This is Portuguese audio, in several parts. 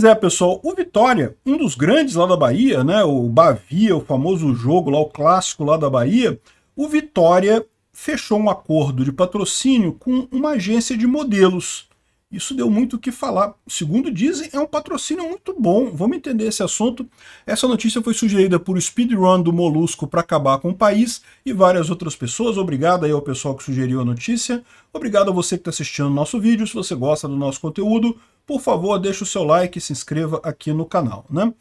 Pois é, pessoal, o Vitória, um dos grandes lá da Bahia, né, o Bavia, o famoso jogo lá, o clássico lá da Bahia, o Vitória fechou um acordo de patrocínio com uma agência de modelos. Isso deu muito o que falar. Segundo dizem, é um patrocínio muito bom. Vamos entender esse assunto. Essa notícia foi sugerida por Speedrun do Molusco para acabar com o país e várias outras pessoas. Obrigado aí ao pessoal que sugeriu a notícia. Obrigado a você que está assistindo o nosso vídeo. Se você gosta do nosso conteúdo, por favor, deixe o seu like e se inscreva aqui no canal, né?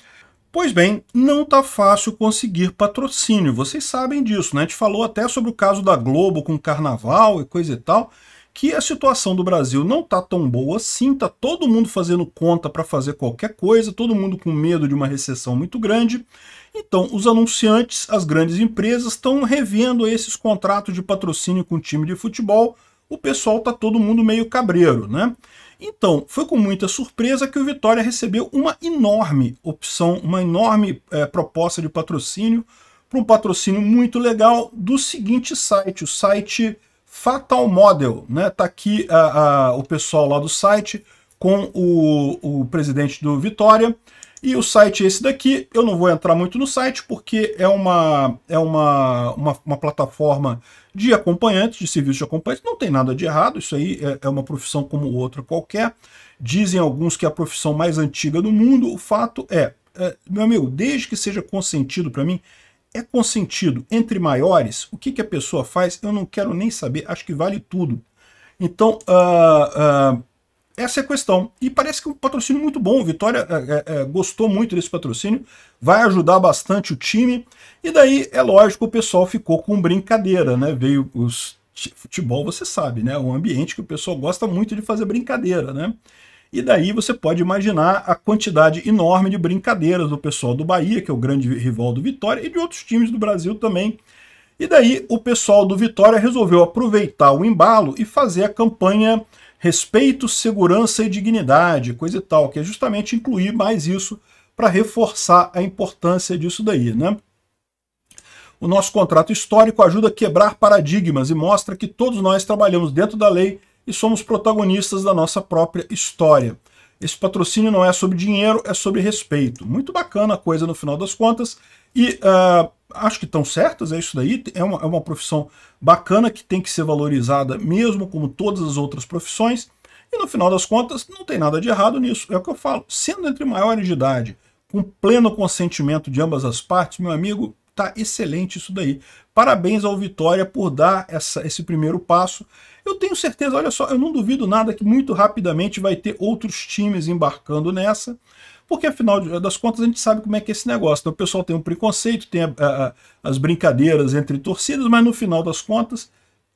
Pois bem, não está fácil conseguir patrocínio, vocês sabem disso, né? A gente falou até sobre o caso da Globo com carnaval e coisa e tal, que a situação do Brasil não está tão boa assim, tá todo mundo fazendo conta para fazer qualquer coisa, todo mundo com medo de uma recessão muito grande. Então, os anunciantes, as grandes empresas, estão revendo esses contratos de patrocínio com time de futebol. O pessoal tá todo mundo meio cabreiro, né? Então, foi com muita surpresa que o Vitória recebeu uma enorme opção, uma enorme é, proposta de patrocínio, para um patrocínio muito legal do seguinte site, o site Fatal Model. Né? Tá aqui a, a, o pessoal lá do site com o, o presidente do Vitória. E o site é esse daqui, eu não vou entrar muito no site porque é uma, é uma, uma, uma plataforma de acompanhantes, de serviços de acompanhantes, não tem nada de errado, isso aí é, é uma profissão como outra qualquer. Dizem alguns que é a profissão mais antiga do mundo, o fato é, é meu amigo, desde que seja consentido para mim, é consentido entre maiores, o que, que a pessoa faz, eu não quero nem saber, acho que vale tudo. Então, uh, uh, essa é a questão. E parece que é um patrocínio muito bom. O Vitória é, é, é, gostou muito desse patrocínio, vai ajudar bastante o time. E daí, é lógico, o pessoal ficou com brincadeira, né? Veio os. Futebol, você sabe, né? Um ambiente que o pessoal gosta muito de fazer brincadeira, né? E daí você pode imaginar a quantidade enorme de brincadeiras do pessoal do Bahia, que é o grande rival do Vitória, e de outros times do Brasil também. E daí o pessoal do Vitória resolveu aproveitar o embalo e fazer a campanha respeito, segurança e dignidade, coisa e tal, que é justamente incluir mais isso para reforçar a importância disso daí, né? O nosso contrato histórico ajuda a quebrar paradigmas e mostra que todos nós trabalhamos dentro da lei e somos protagonistas da nossa própria história. Esse patrocínio não é sobre dinheiro, é sobre respeito. Muito bacana a coisa no final das contas. E uh, acho que estão certas, é isso daí. É uma, é uma profissão bacana que tem que ser valorizada, mesmo como todas as outras profissões. E no final das contas, não tem nada de errado nisso. É o que eu falo. Sendo entre maiores de idade, com pleno consentimento de ambas as partes, meu amigo, tá excelente isso daí. Parabéns ao Vitória por dar essa, esse primeiro passo. Eu tenho certeza, olha só, eu não duvido nada que muito rapidamente vai ter outros times embarcando nessa porque afinal das contas a gente sabe como é que é esse negócio. Então o pessoal tem um preconceito, tem a, a, as brincadeiras entre torcidas, mas no final das contas,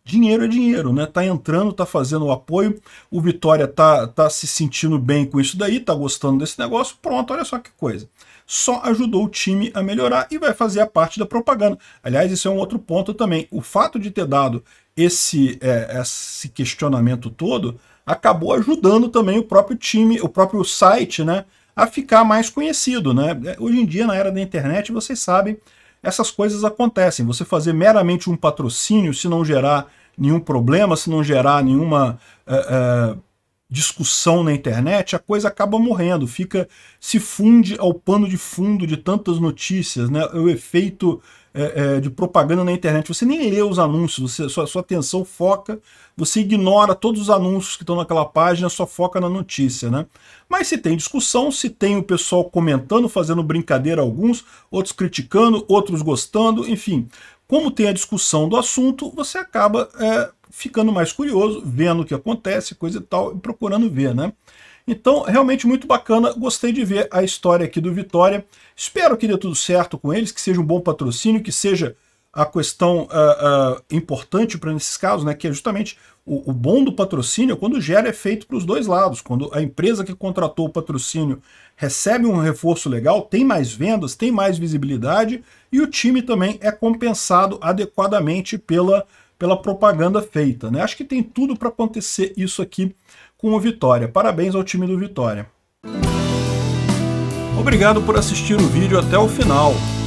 dinheiro é dinheiro, né? Tá entrando, tá fazendo o apoio, o Vitória tá, tá se sentindo bem com isso daí, tá gostando desse negócio, pronto, olha só que coisa. Só ajudou o time a melhorar e vai fazer a parte da propaganda. Aliás, isso é um outro ponto também. O fato de ter dado esse, é, esse questionamento todo acabou ajudando também o próprio time, o próprio site, né? a ficar mais conhecido. Né? Hoje em dia, na era da internet, vocês sabem, essas coisas acontecem. Você fazer meramente um patrocínio, se não gerar nenhum problema, se não gerar nenhuma uh, uh, discussão na internet, a coisa acaba morrendo, fica se funde ao pano de fundo de tantas notícias, né? o efeito é, é, de propaganda na internet. Você nem lê os anúncios, você, sua, sua atenção foca, você ignora todos os anúncios que estão naquela página, só foca na notícia. Né? Mas se tem discussão, se tem o pessoal comentando, fazendo brincadeira alguns, outros criticando, outros gostando, enfim. Como tem a discussão do assunto, você acaba é, ficando mais curioso, vendo o que acontece, coisa e tal, e procurando ver, né? Então, realmente muito bacana, gostei de ver a história aqui do Vitória. Espero que dê tudo certo com eles, que seja um bom patrocínio, que seja a questão uh, uh, importante para nesses casos, né, que é justamente o, o, bom do patrocínio é quando gera efeito para os dois lados. Quando a empresa que contratou o patrocínio recebe um reforço legal, tem mais vendas, tem mais visibilidade e o time também é compensado adequadamente pela, pela propaganda feita. Né? Acho que tem tudo para acontecer isso aqui com o Vitória. Parabéns ao time do Vitória. Obrigado por assistir o vídeo até o final.